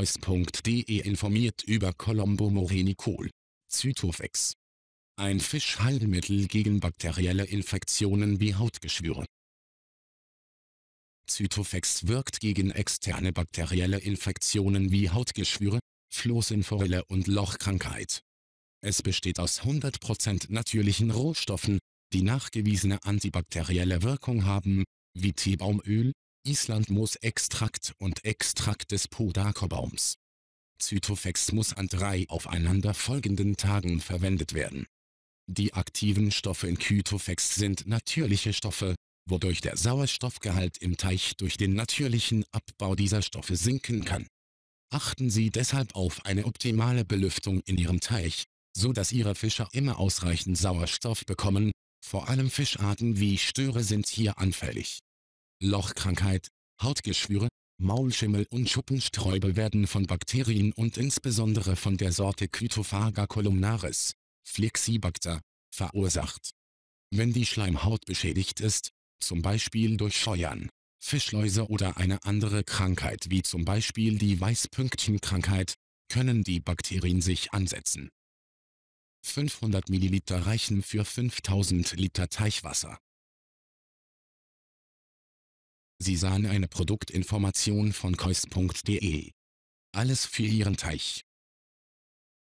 kochhaus.de informiert über Colombo Morenicol. Zytofex. Ein Fischheilmittel gegen bakterielle Infektionen wie Hautgeschwüre. Zytofex wirkt gegen externe bakterielle Infektionen wie Hautgeschwüre, Flosenforelle und Lochkrankheit. Es besteht aus 100% natürlichen Rohstoffen, die nachgewiesene antibakterielle Wirkung haben, wie Teebaumöl, Islandmoos-Extrakt und Extrakt des Podakerbaums. Zytofex muss an drei aufeinanderfolgenden Tagen verwendet werden. Die aktiven Stoffe in Kytofex sind natürliche Stoffe, wodurch der Sauerstoffgehalt im Teich durch den natürlichen Abbau dieser Stoffe sinken kann. Achten Sie deshalb auf eine optimale Belüftung in Ihrem Teich, so dass Ihre Fischer immer ausreichend Sauerstoff bekommen, vor allem Fischarten wie Störe sind hier anfällig. Lochkrankheit, Hautgeschwüre, Maulschimmel und Schuppensträube werden von Bakterien und insbesondere von der Sorte Cytophaga columnaris, Flexibacter, verursacht. Wenn die Schleimhaut beschädigt ist, zum Beispiel durch Scheuern, Fischläuse oder eine andere Krankheit wie zum Beispiel die Weißpünktchenkrankheit, können die Bakterien sich ansetzen. 500 ml reichen für 5000 Liter Teichwasser. Sie sahen eine Produktinformation von koist.de. Alles für Ihren Teich.